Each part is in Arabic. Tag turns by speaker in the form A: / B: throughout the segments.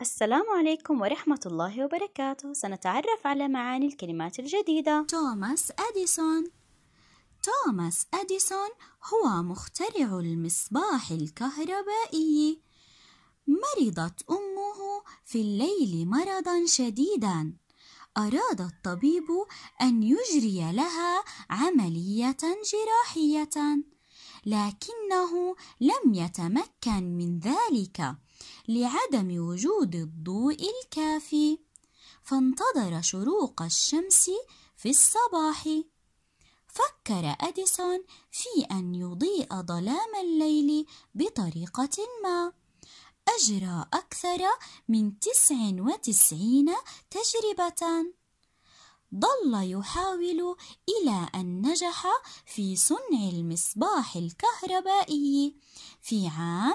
A: السلام عليكم ورحمة الله وبركاته سنتعرف على معاني الكلمات الجديدة توماس أديسون توماس أديسون هو مخترع المصباح الكهربائي مرضت أمه في الليل مرضا شديدا أراد الطبيب أن يجري لها عملية جراحية لكنه لم يتمكن من ذلك لعدم وجود الضوء الكافي فانتظر شروق الشمس في الصباح فكر أديسون في أن يضيء ظلام الليل بطريقة ما أجرى أكثر من تسع وتسعين تجربة ظل يحاول إلى أن نجح في صنع المصباح الكهربائي في عام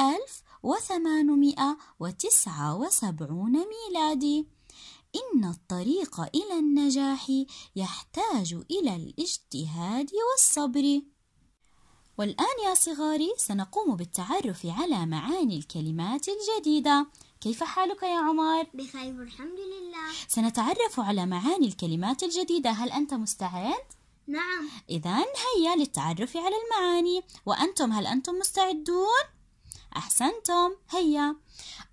A: ألف وثمانمائة وتسعة وسبعون ميلادي إن الطريق إلى النجاح يحتاج إلى الاجتهاد والصبر والآن يا صغاري سنقوم بالتعرف على معاني الكلمات الجديدة كيف حالك يا عمر؟ بخير الحمد لله سنتعرف على معاني الكلمات الجديدة هل أنت مستعد؟ نعم إذا هيا للتعرف على المعاني وأنتم هل أنتم مستعدون؟ أحسنتم هيا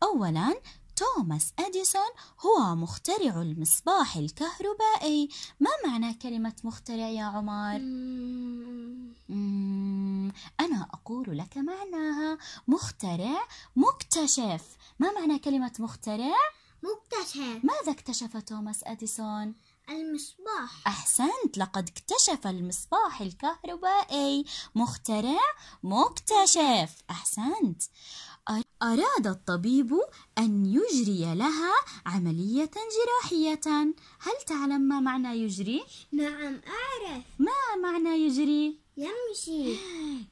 A: أولا توماس أديسون هو مخترع المصباح الكهربائي ما معنى كلمة مخترع يا عمر؟ أنا أقول لك معناها مخترع مكتشف ما معنى كلمة مخترع؟ مكتشف ماذا اكتشف توماس أديسون؟ المصباح أحسنت لقد اكتشف المصباح الكهربائي مخترع مكتشف أحسنت أراد الطبيب أن يجري لها عملية جراحية هل تعلم ما معنى يجري؟ نعم أعرف ما معنى يجري؟ يمشي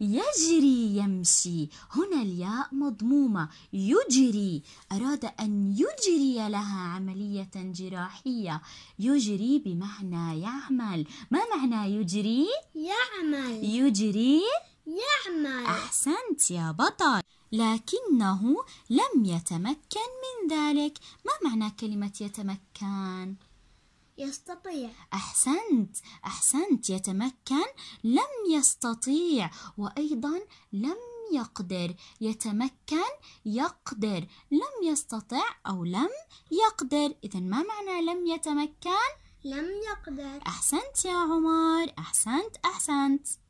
A: يجري يمشي هنا الياء مضمومة يجري أراد أن يجري لها عملية جراحية يجري بمعنى يعمل ما معنى يجري؟ يعمل يجري يعمل أحسنت يا بطل لكنه لم يتمكن من ذلك ما معنى كلمة يتمكن؟ يستطيع أحسنت أحسنت يتمكن لم يستطيع وأيضا لم يقدر يتمكن يقدر لم يستطع أو لم يقدر إذا ما معنى لم يتمكن لم يقدر أحسنت يا عمر أحسنت أحسنت